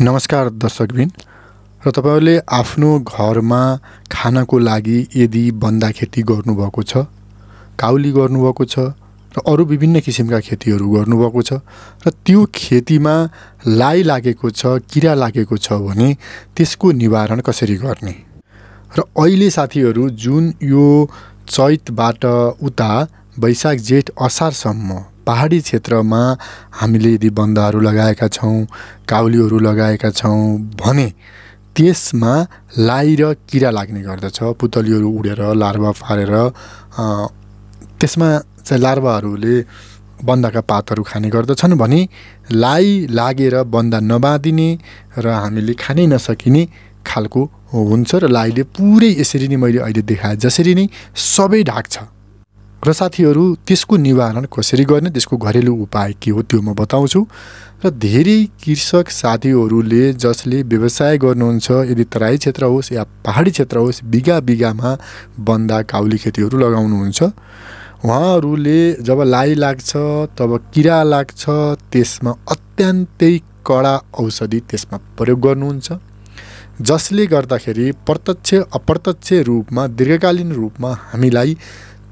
नमस्कार दर्शकबिन र तपाईँहरूले आफ्नो घरमा खानाको लागि यदि बन्दा खेती गर्नुभएको छ काउली गर्नुभएको छ र अरू विभिन्न किसिमका खेतीहरू गर्नुभएको छ र त्यो खेतीमा लाइ लागेको छ किरा लागेको छ भने त्यसको निवारण कसरी गर्ने र अहिले साथीहरू जुन यो चैतबाट उता वैशाख जेठ असारसम्म पहाडी क्षेत्रमा हामीले यदि बन्दाहरू लगाएका छौँ काउलीहरू लगाएका छौँ भने त्यसमा लाइ र किरा लाग्ने गर्दछ पुतलीहरू उडेर लार्वा फारेर त्यसमा चाहिँ लार्वाहरूले बन्दाका पातहरू खाने गर्दछन् भने लाइ लागेर बन्दा नबाँधिने र हामीले खानै नसकिने खालको हुन्छ र लाइले पुरै यसरी नै मैले अहिले देखाएँ जसरी नै सबै ढाक्छ र साथीहरू त्यसको निवारण कसरी गर्ने त्यसको घरेलु उपाय के हो त्यो म बताउँछु र धेरै कृषक साथीहरूले जसले व्यवसाय गर्नुहुन्छ यदि तराई क्षेत्र होस् या पहाडी क्षेत्र होस् बिगा बिगामा बन्दा काउली खेतीहरू लगाउनुहुन्छ उहाँहरूले जब लाइ लाग्छ तब किरा लाग्छ त्यसमा अत्यन्तै कडा औषधि त्यसमा प्रयोग गर्नुहुन्छ जसले गर्दाखेरि प्रत्यक्ष अप्रत्यक्ष रूपमा दीर्घकालीन रूपमा हामीलाई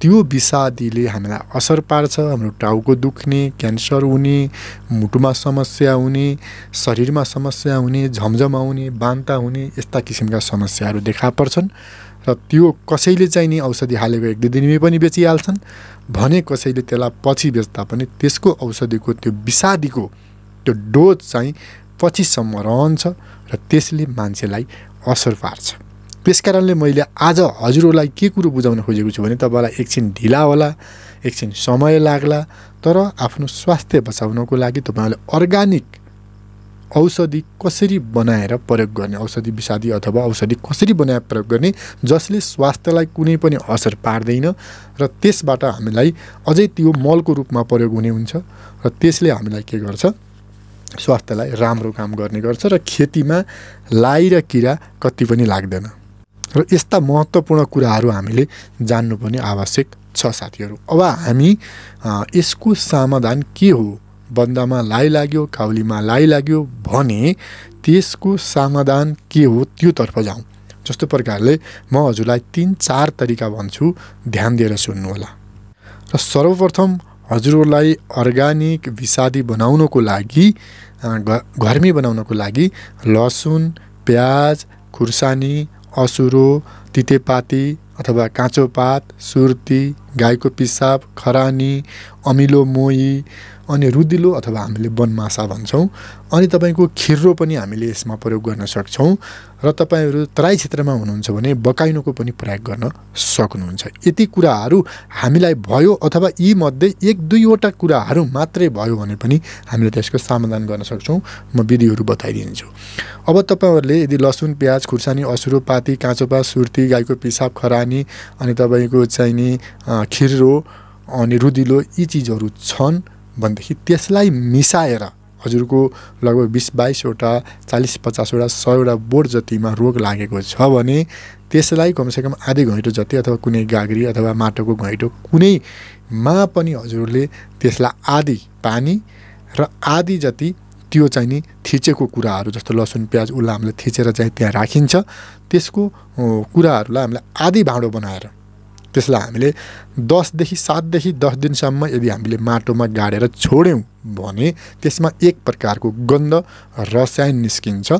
त्यो विषादीले हामीलाई असर पार्छ हाम्रो टाउको दुख्ने क्यान्सर हुने मुटुमा समस्या हुने शरीरमा समस्या हुने झमझम आउने बान्ता हुने यस्ता किसिमका समस्याहरू देखा पर्छन् र त्यो कसैले चाहिँ नि औषधि हालेको एक दुई दिनमै पनि बेचिहाल्छन् भने कसैले त्यसलाई पछि बेच्दा पनि त्यसको औषधिको त्यो विषादीको त्यो डोज चाहिँ पछिसम्म रहन्छ र त्यसले मान्छेलाई असर पार्छ त्यस कारणले मैले आज हजुरहरूलाई के कुरो बुझाउन खोजेको छु भने तपाईँलाई एकछिन ढिला होला एकछिन समय लाग्ला तर आफ्नो स्वास्थ्य बचाउनको लागि तपाईँहरूले अर्ग्यानिक औषधि कसरी बनाएर प्रयोग गर्ने औषधि विषादी अथवा औषधि कसरी बनाएर प्रयोग गर्ने जसले स्वास्थ्यलाई कुनै पनि असर पार्दैन र त्यसबाट हामीलाई अझै त्यो मलको रूपमा प्रयोग हुने हुन्छ र त्यसले हामीलाई के गर्छ स्वास्थ्यलाई राम्रो काम गर्ने गर्छ र खेतीमा लाइ र किरा कति पनि लाग्दैन र यस्ता महत्त्वपूर्ण कुराहरू हामीले जान्नु पनि आवश्यक छ साथीहरू अब हामी यसको समाधान के हो बन्दमा लाइ लाग्यो काउलीमा लाइ लाग्यो भने त्यसको समाधान के हो त्योतर्फ जाउँ जस्तो प्रकारले म हजुरलाई तिन चार तरिका भन्छु ध्यान दिएर सुन्नुहोला र सर्वप्रथम हजुरहरूलाई अर्ग्यानिक विषादी बनाउनको लागि घरमै बनाउनको लागि लसुन प्याज खुर्सानी असुरो तितेपाती अथवा काँचो पात सुर्ती गाईको पिसाब खरानी अमिलो मोही अनि रुदिलो अथवा हामीले वनमासा भन्छौँ अनि तपाईँको खिर्रो पनि हामीले यसमा प्रयोग गर्न सक्छौँ र तपाईँहरू तराई क्षेत्रमा हुनुहुन्छ भने बकाइनोको पनि प्रयोग गर्न सक्नुहुन्छ यति कुराहरू हामीलाई भयो अथवा यीमध्ये एक दुईवटा कुराहरू मात्रै भयो भने पनि हामीले त्यसको समाधान गर्न सक्छौँ म विधिहरू बताइदिन्छु अब तपाईँहरूले यदि लसुन प्याज खुर्सानी असुरो पाती काँचोपा सुर्ती गाईको पिसाब खरानी अनि तपाईँको चाहिने खिर्रो अनि रुदिलो यी चिजहरू छन् भनेदेखि त्यसलाई मिसाएर हजुरको लगभग बिस बाइसवटा चालिस पचासवटा सयवटा बोर्ड जतिमा रोग लागेको छ भने त्यसलाई कमसेकम आधी घैँटो जति अथवा कुनै गाग्री अथवा माटोको घैँटो कुनैमा पनि हजुरले त्यसलाई आधी पानी र आधी जति त्यो चाहिँ नि थिचेको कुराहरू जस्तो लसुन प्याज उसलाई हामीले थिचेर चाहिँ त्यहाँ राखिन्छ त्यसको कुराहरूलाई हामीले आधी भाँडो बनाएर त्यसलाई हामीले दसदेखि सातदेखि दस दिनसम्म यदि हामीले माटोमा गाडेर छोड्यौँ भने त्यसमा एक प्रकारको गन्ध रसायन निस्किन्छ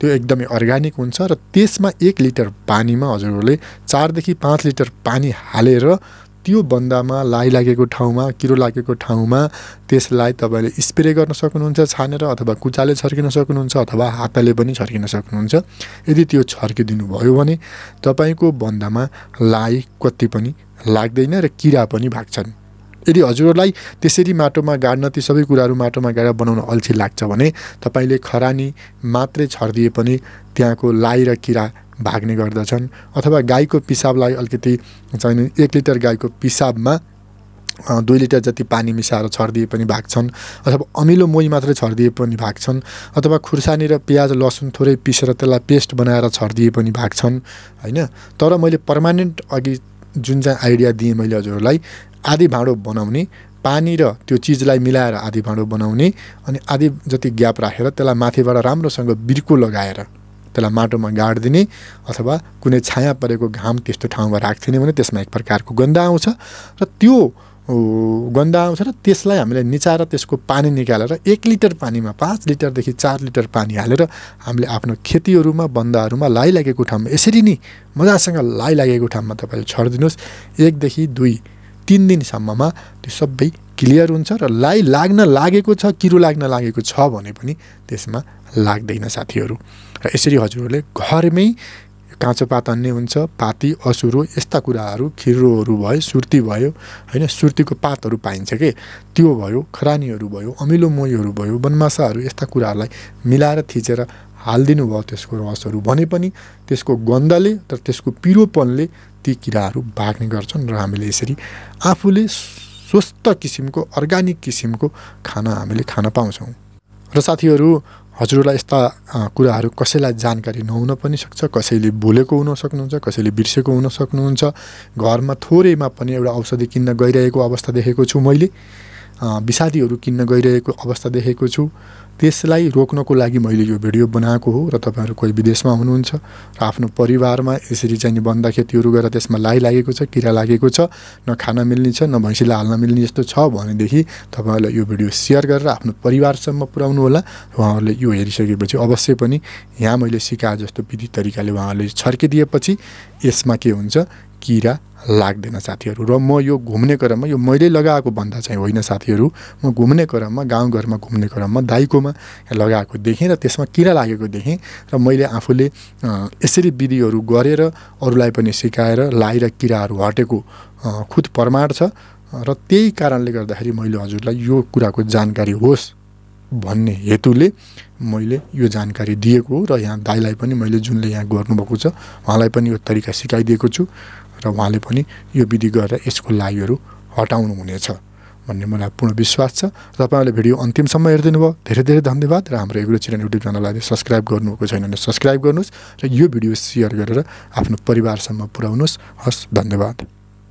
त्यो एकदमै अर्ग्यानिक हुन्छ र त्यसमा एक लिटर पानीमा हजुरहरूले चारदेखि पाँच लिटर पानी हालेर त्यो बन्दामा लाइ लागेको ठाउँमा किरो लागेको ठाउँमा त्यसलाई तपाईँले स्प्रे गर्न सक्नुहुन्छ छानेर अथवा कुचाले छर्किन सक्नुहुन्छ अथवा हातले पनि छर्किन सक्नुहुन्छ यदि त्यो छर्किदिनु भयो भने तपाईँको बन्दामा लाइ कति पनि लाग्दैन र किरा पनि भाग्छन् यदि हजुरहरूलाई त्यसरी माटोमा गाड्न ती सबै कुराहरू माटोमा गाडेर बनाउन अल्छी लाग्छ भने तपाईँले खरानी मात्रै छरिदिए पनि त्यहाँको लाइ र किरा भाग्ने गर्दछन् अथवा गाईको पिसाबलाई अलिकति चाहिँ एक लिटर गाईको पिसाबमा दुई लिटर जति पानी मिसाएर छरिदिए पनि भाग्छन् अथवा अमिलो मोही मात्रै छरिदिए पनि भाग्छन् अथवा खुर्सानी र प्याज लसुन थोरै पिसेर त्यसलाई पेस्ट बनाएर छरिदिए पनि भाग्छन् होइन तर मैले पर्मानेन्ट अघि जुन चाहिँ आइडिया दिएँ मैले हजुरहरूलाई आधी भाँडो बनाउने पानी र त्यो चिजलाई मिलाएर आधी भाँडो बनाउने अनि आधी जति ग्याप राखेर त्यसलाई माथिबाट राम्रोसँग बिर्को लगाएर त्यसलाई माटोमा गाडिदिने अथवा कुनै छाया परेको घाम त्यस्तो ठाउँमा राखिदिने भने त्यसमा एक प्रकारको गन्ध आउँछ र त्यो गन्ध आउँछ र त्यसलाई हामीले निचाएर त्यसको पानी निकालेर एक लिटर पानीमा पाँच लिटरदेखि चार लिटर पानी हालेर हामीले आफ्नो खेतीहरूमा बन्दाहरूमा लाइ लागेको ठाउँमा यसरी नै मजासँग लाइ लागेको ठाउँमा तपाईँले छरिदिनुहोस् एकदेखि दुई तिन दिनसम्ममा त्यो सबै क्लियर हुन्छ र लाइ लाग्न लागेको छ किरो लाग्न लागेको छ भने पनि त्यसमा लाग्दैन साथीहरू र यसरी हजुरहरूले घरमै काँचो पात अन्य हुन्छ पाती असुरो यस्ता कुराहरू खिरोहरू भयो सुर्ती भयो होइन सुर्तीको पातहरू पाइन्छ के त्यो भयो खरानीहरू भयो अमिलो मोहीहरू भयो बनमासाहरू यस्ता कुराहरूलाई मिलाएर थिचेर हालिदिनु भयो त्यसको रसहरू भने पनि त्यसको गन्धले र त्यसको पिरोपनले ती किराहरू भाग्ने गर्छन् र हामीले यसरी आफूले स्वस्थ किसिमको अर्ग्यानिक किसिमको खाना हामीले खान पाउँछौँ र साथीहरू हजुरहरूलाई यस्ता कुराहरू कसैलाई जानकारी नहुन पनि सक्छ कसैले भुलेको हुन सक्नुहुन्छ कसैले बिर्सेको हुन सक्नुहुन्छ घरमा थोरैमा पनि एउटा औषधि किन्न गइरहेको अवस्था देखेको छु मैले विषादीहरू किन्न गइरहेको अवस्था देखेको छु त्यसलाई रोक्नको लागि मैले यो भिडियो बनाएको हो र तपाईँहरू कोही विदेशमा हुनुहुन्छ र आफ्नो परिवारमा यसरी चाहिँ बन्दा खेतीहरू गरेर त्यसमा लाइ लागेको छ किरा लागेको छ न खान मिल्ने छ न भैँसीलाई हाल्न मिल्ने जस्तो छ भनेदेखि तपाईँहरूलाई यो भिडियो सेयर गरेर आफ्नो परिवारसम्म होला उहाँहरूले यो हेरिसकेपछि अवश्य पनि यहाँ मैले सिकाए जस्तो विधि तरिकाले उहाँहरूले छर्किदिएपछि यसमा के हुन्छ किरा लाग्दैन साथीहरू र म यो घुम्ने क्रममा यो मैले लगाएको भन्दा चाहिँ होइन साथीहरू म घुम्ने क्रममा गाउँघरमा घुम्ने क्रममा दाइकोमा लगाएको देखेँ र त्यसमा किरा लागेको देखेँ र मैले आफूले यसरी विधिहरू गरेर अरूलाई पनि सिकाएर लाएर किराहरू हटेको खुद प्रमाण छ र त्यही कारणले गर्दाखेरि मैले हजुरलाई यो कुराको जानकारी होस् भन्ने हेतुले मैले यो जानकारी दिएको हो र यहाँ दाईलाई पनि मैले जुनले यहाँ गर्नुभएको छ उहाँलाई पनि यो तरिका सिकाइदिएको छु र उहाँले पनि यो विधि गरेर यसको लाइहरू हटाउनु हुनेछ भन्ने मलाई पूर्ण विश्वास छ तपाईँहरूले भिडियो अन्तिमसम्म हेरिदिनु भयो धेरै धेरै धन्यवाद र हाम्रो एग्रो चिरन युट्युब च्यानललाई सब्सक्राइब गर्नुभएको छैन भने सब्सक्राइब गर्नुहोस् र यो भिडियो सेयर गरेर आफ्नो परिवारसम्म पुऱ्याउनुहोस् हस् धन्यवाद